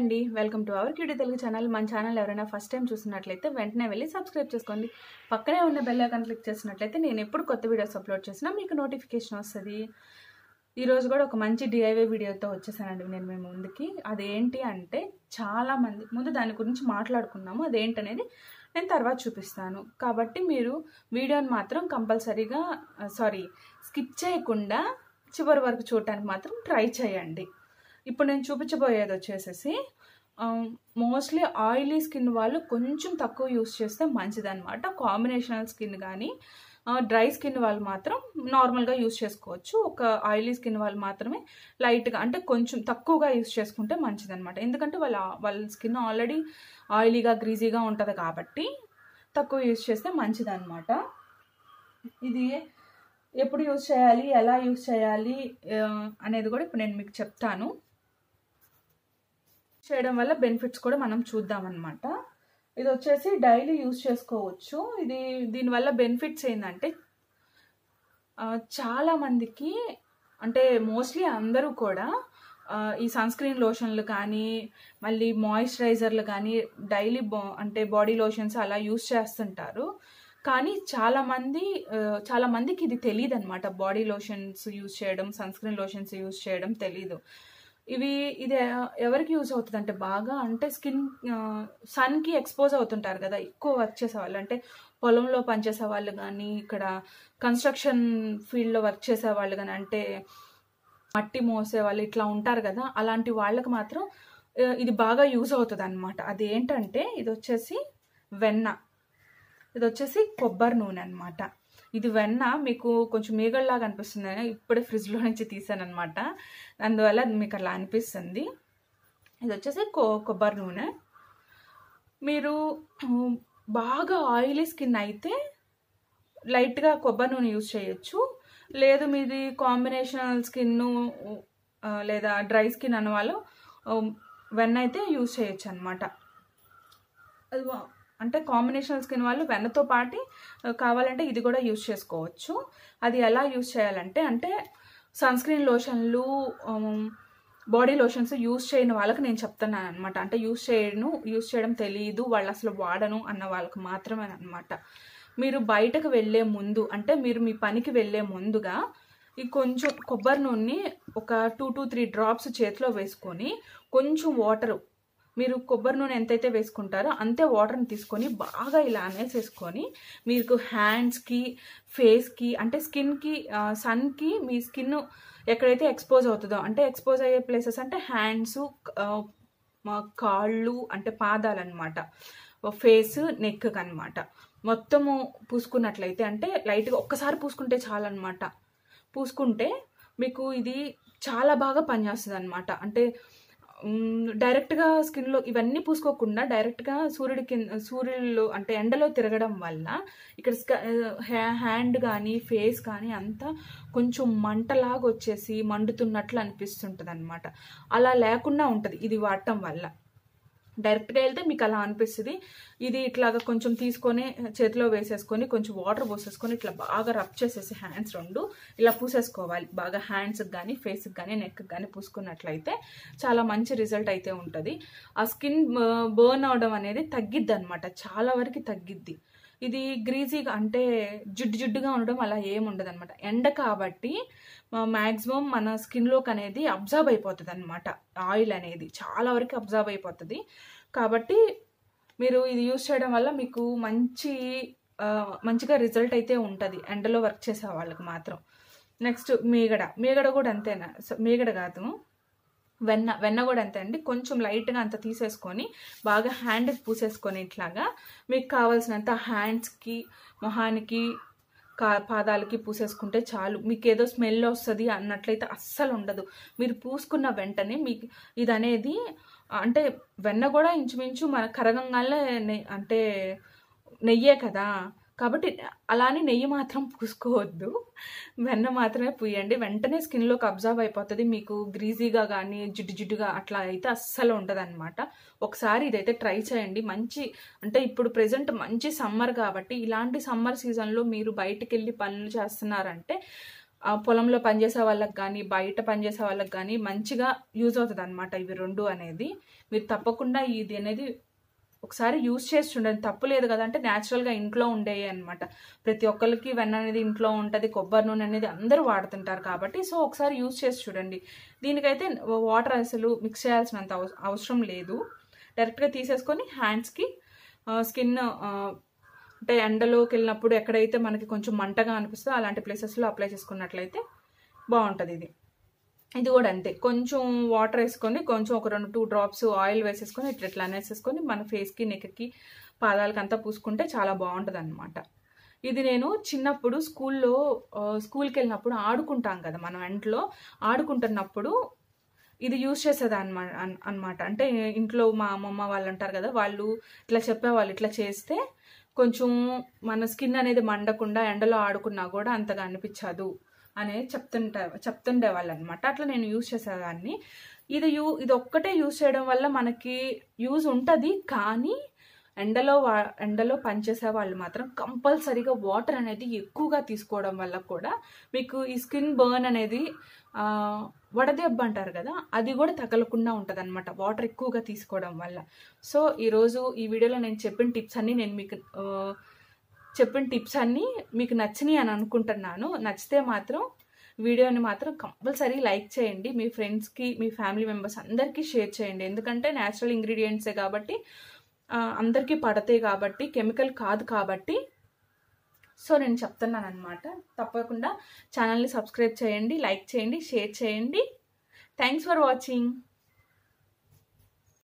అండి welcome to our QD Telugu channel మన channel ఎవరైనా ఫస్ట్ టైం చూసినట్లయితే వెంటనే వెళ్ళి సబ్స్క్రైబ్ చేసుకోండి పక్కనే ఉన్న బెల్ ఐకాన్ క్లిక్ చేసినట్లయితే నేను ఎప్పుడు కొత్త వీడియోస్ అప్లోడ్ చేసినా మీకు నోటిఫికేషన్ వస్తుంది ఈరోజు కూడా ఒక మంచి డిఐవై వీడియోతో వచ్చేసానండి నేను మేము ముందుకి అదేంటి అంటే చాలామంది ముందు దాని గురించి మాట్లాడుకున్నాము అదేంటనేది నేను తర్వాత చూపిస్తాను కాబట్టి మీరు వీడియోని మాత్రం కంపల్సరీగా సారీ స్కిప్ చేయకుండా చివరి వరకు చూడటానికి మాత్రం ట్రై చేయండి ఇప్పుడు నేను చూపించబోయేది వచ్చేసేసి మోస్ట్లీ ఆయిలీ స్కిన్ వాళ్ళు కొంచెం తక్కువ యూస్ చేస్తే మంచిదనమాట కాంబినేషనల్ స్కిన్ కానీ డ్రై స్కిన్ వాళ్ళు మాత్రం నార్మల్గా యూస్ చేసుకోవచ్చు ఒక ఆయిలీ స్కిన్ వాళ్ళు మాత్రమే లైట్గా అంటే కొంచెం తక్కువగా యూస్ చేసుకుంటే మంచిదనమాట ఎందుకంటే వాళ్ళ వాళ్ళ స్కిన్ ఆల్రెడీ ఆయిలీగా గ్రీజీగా ఉంటుంది కాబట్టి తక్కువ యూస్ చేస్తే మంచిదనమాట ఇది ఎప్పుడు యూస్ చేయాలి ఎలా యూస్ చేయాలి uh, అనేది కూడా ఇప్పుడు నేను మీకు చెప్తాను చేయడం వల్ల బెనిఫిట్స్ కూడా మనం చూద్దాం అనమాట ఇది వచ్చేసి డైలీ యూజ్ చేసుకోవచ్చు ఇది దీనివల్ల బెనిఫిట్స్ ఏంటంటే చాలామందికి అంటే మోస్ట్లీ అందరూ కూడా ఈ సన్ స్క్రీన్ లోషన్లు కానీ మళ్ళీ మాయిశ్చరైజర్లు కానీ డైలీ బా అంటే బాడీ లోషన్స్ అలా యూజ్ చేస్తుంటారు కానీ చాలామంది చాలామందికి ఇది తెలియదు అనమాట బాడీ లోషన్స్ యూజ్ చేయడం సన్ స్క్రీన్ లోషన్స్ యూజ్ చేయడం తెలీదు ఇవి ఇది ఎవరికి యూజ్ అవుతుంది అంటే బాగా అంటే స్కిన్ సన్కి ఎక్స్పోజ్ అవుతుంటారు కదా ఎక్కువ వర్క్ చేసే వాళ్ళు అంటే పొలంలో పనిచేసే వాళ్ళు కానీ ఇక్కడ కన్స్ట్రక్షన్ ఫీల్డ్లో వర్క్ చేసే వాళ్ళు కానీ అంటే మట్టి మోసే వాళ్ళు ఇట్లా ఉంటారు కదా అలాంటి వాళ్ళకి మాత్రం ఇది బాగా యూజ్ అవుతుంది అనమాట అది ఏంటంటే ఇది వచ్చేసి వెన్న ఇది వచ్చేసి కొబ్బరి నూనె అనమాట ఇది వెన్న మీకు కొంచెం మేగల్లాగా అనిపిస్తుంది ఇప్పుడే ఫ్రిడ్జ్లో నుంచి తీసాను అనమాట అందువల్ల మీకు అలా అనిపిస్తుంది ఇది వచ్చేసి కో కొబ్బరి నూనె మీరు బాగా ఆయిలీ స్కిన్ అయితే లైట్గా కొబ్బరి నూనె యూజ్ చేయొచ్చు లేదు మీది కాంబినేషనల్ స్కిన్ లేదా డ్రై స్కిన్ అన్న వాళ్ళు వెన్న అయితే యూజ్ చేయొచ్చు అనమాట అది అంటే కాంబినేషన్ స్కిన్ వాళ్ళు వెన్నతో పాటి కావాలంటే ఇది కూడా యూజ్ చేసుకోవచ్చు అది ఎలా యూజ్ చేయాలంటే అంటే సన్స్క్రీన్ లోషన్లు బాడీ లోషన్స్ యూజ్ చేయని వాళ్ళకి నేను చెప్తున్నాను అనమాట అంటే యూజ్ చేయను యూజ్ చేయడం తెలియదు వాళ్ళు అసలు వాడను అన్న వాళ్ళకి మాత్రమే అనమాట మీరు బయటకు వెళ్ళే ముందు అంటే మీరు మీ పనికి వెళ్ళే ముందుగా ఈ కొంచెం కొబ్బరి నూనె ఒక టూ టూ త్రీ డ్రాప్స్ చేతిలో వేసుకొని కొంచెం వాటర్ మీరు కొబ్బరి నూనె ఎంతైతే వేసుకుంటారో అంతే వాటర్ని తీసుకొని బాగా ఇలా అనేసేసుకొని మీకు హ్యాండ్స్కి ఫేస్కి అంటే స్కిన్కి సన్కి మీ స్కిన్ ఎక్కడైతే ఎక్స్పోజ్ అవుతుందో అంటే ఎక్స్పోజ్ అయ్యే ప్లేసెస్ అంటే హ్యాండ్స్ కాళ్ళు అంటే పాదాలు అనమాట ఫేస్ నెక్ అనమాట మొత్తము పూసుకున్నట్లయితే అంటే లైట్గా ఒక్కసారి పూసుకుంటే చాలన్నమాట పూసుకుంటే మీకు ఇది చాలా బాగా పనిచేస్తుంది అనమాట అంటే డైరెక్ట్గా స్కిన్లో ఇవన్నీ పూసుకోకుండా డైరెక్ట్గా సూర్యుడి కింద సూర్యుల్లో అంటే ఎండలో తిరగడం వల్ల ఇక్కడ హ్యాండ్ కానీ ఫేస్ కానీ అంతా కొంచెం మంటలాగా వచ్చేసి మండుతున్నట్లు అనిపిస్తుంటుంది అలా లేకుండా ఉంటుంది ఇది వాడటం వల్ల డైరెక్ట్గా వెళ్తే మీకు అలా అనిపిస్తుంది ఇది ఇట్లాగా కొంచెం తీసుకొని చేతిలో వేసేసుకొని కొంచెం వాటర్ పోసేసుకొని ఇట్లా బాగా రబ్ చేసేసి హ్యాండ్స్ రెండు ఇలా పూసేసుకోవాలి బాగా హ్యాండ్స్కి కానీ ఫేస్కి కానీ నెక్కి కానీ పూసుకున్నట్లయితే చాలా మంచి రిజల్ట్ అయితే ఉంటుంది ఆ స్కిన్ బర్న్ అవడం అనేది తగ్గిద్ది చాలా వరకు తగ్గిద్ది ఇది గ్రీజీగా అంటే జిడ్డు జిడ్డుగా ఉండడం అలా ఏముండదు అనమాట ఎండ కాబట్టి మ్యాక్సిమం మన స్కిన్లోకి అనేది అబ్జర్వ్ అయిపోతుంది అనమాట ఆయిల్ అనేది చాలా వరకు అబ్జర్బ్ అయిపోతుంది కాబట్టి మీరు ఇది యూస్ చేయడం వల్ల మీకు మంచి మంచిగా రిజల్ట్ అయితే ఉంటుంది ఎండలో వర్క్ చేసే వాళ్ళకి మాత్రం నెక్స్ట్ మీగడ మీగడ కూడా అంతేనా మీగడ కాదు వెన్న వెన్న కూడా అంతే అండి కొంచెం లైట్గా అంత తీసేసుకొని బాగా హ్యాండ్కి పూసేసుకొని ఇట్లాగా మీకు కావాల్సినంత హ్యాండ్స్కి మొహానికి కా పాదాలకి పూసేసుకుంటే చాలు మీకు ఏదో స్మెల్ వస్తుంది అన్నట్లయితే అస్సలు ఉండదు మీరు పూసుకున్న వెంటనే మీకు ఇది అనేది అంటే వెన్న కూడా ఇంచుమించు మన కరగంగానే అంటే నెయ్యే కదా కాబట్టి అలానే నెయ్యి మాత్రం పూసుకోవద్దు వెన్న మాత్రమే పూయండి వెంటనే స్కిన్లోకి అబ్జర్వ్ అయిపోతుంది మీకు గ్రీజీగా కానీ జిడ్డు జిడ్డుగా అట్లా అయితే అస్సలు ఉండదు అనమాట ఒకసారి ఇదైతే ట్రై చేయండి మంచి అంటే ఇప్పుడు ప్రజెంట్ మంచి సమ్మర్ కాబట్టి ఇలాంటి సమ్మర్ సీజన్లో మీరు బయటకు వెళ్ళి పనులు చేస్తున్నారంటే పొలంలో పనిచేసే వాళ్ళకి కానీ బయట పనిచేసే వాళ్ళకి కానీ మంచిగా యూజ్ అవుతుంది అనమాట ఇవి రెండు అనేది మీరు తప్పకుండా ఇది అనేది ఒకసారి యూజ్ చేసి చూడండి తప్పు లేదు కదా అంటే న్యాచురల్గా ఇంట్లో ఉండేవి అనమాట ప్రతి ఒక్కరికి వెన్న అనేది ఇంట్లో ఉంటుంది కొబ్బరి నూనె అనేది అందరూ వాడుతుంటారు కాబట్టి సో ఒకసారి యూజ్ చేసి చూడండి దీనికైతే వాటర్ అసలు మిక్స్ చేయాల్సినంత అవసరం లేదు డైరెక్ట్గా తీసేసుకొని హ్యాండ్స్కి స్కిన్ అంటే ఎండలోకి వెళ్ళినప్పుడు ఎక్కడైతే మనకి కొంచెం మంటగా అనిపిస్తుందో అలాంటి ప్లేసెస్లో అప్లై చేసుకున్నట్లయితే బాగుంటుంది ఇది ఇది కూడా అంతే కొంచెం వాటర్ వేసుకొని కొంచెం ఒక రెండు టూ డ్రాప్స్ ఆయిల్ వేసేసుకొని ఇట్లా ఇట్లా అనేసేసుకొని మన ఫేస్కి నెక్కి పాదాలకి అంతా పూసుకుంటే చాలా బాగుంటుంది అనమాట ఇది నేను చిన్నప్పుడు స్కూల్లో స్కూల్కి వెళ్ళినప్పుడు ఆడుకుంటాం కదా మనం ఇంట్లో ఆడుకుంటున్నప్పుడు ఇది యూజ్ చేసేది అనమాట అంటే ఇంట్లో మా అమ్మమ్మ వాళ్ళు ఉంటారు కదా వాళ్ళు ఇట్లా చెప్పేవాళ్ళు ఇట్లా చేస్తే కొంచెం మన స్కిన్ అనేది మండకుండా ఎండలో ఆడుకున్నా కూడా అంతగా అనిపించదు అనేది చెప్తుంటా చెప్తుండేవాళ్ళు అనమాట అట్లా నేను యూజ్ చేసేదాన్ని ఇది యూ ఇది ఒక్కటే యూజ్ చేయడం వల్ల మనకి యూజ్ ఉంటుంది కానీ ఎండలో వా ఎండలో పనిచేసే వాళ్ళు మాత్రం కంపల్సరీగా వాటర్ అనేది ఎక్కువగా తీసుకోవడం వల్ల కూడా మీకు ఈ స్కిన్ బర్న్ అనేది వడదెబ్బ అంటారు కదా అది కూడా తగలకుండా ఉంటుంది అనమాట వాటర్ ఎక్కువగా తీసుకోవడం వల్ల సో ఈరోజు ఈ వీడియోలో నేను చెప్పిన టిప్స్ అన్నీ నేను మీకు చెప్పిన టిప్స్ అన్నీ మీకు నచ్చినాయి అని అనుకుంటున్నాను నచ్చితే మాత్రం వీడియోని మాత్రం కంపల్సరీ లైక్ చేయండి మీ ఫ్రెండ్స్కి మీ ఫ్యామిలీ మెంబర్స్ అందరికీ షేర్ చేయండి ఎందుకంటే న్యాచురల్ ఇంగ్రీడియంట్సే కాబట్టి అందరికీ పడతాయి కాబట్టి కెమికల్ కాదు కాబట్టి సో నేను చెప్తున్నాను అనమాట తప్పకుండా ఛానల్ని సబ్స్క్రైబ్ చేయండి లైక్ చేయండి షేర్ చేయండి థ్యాంక్స్ ఫర్ వాచింగ్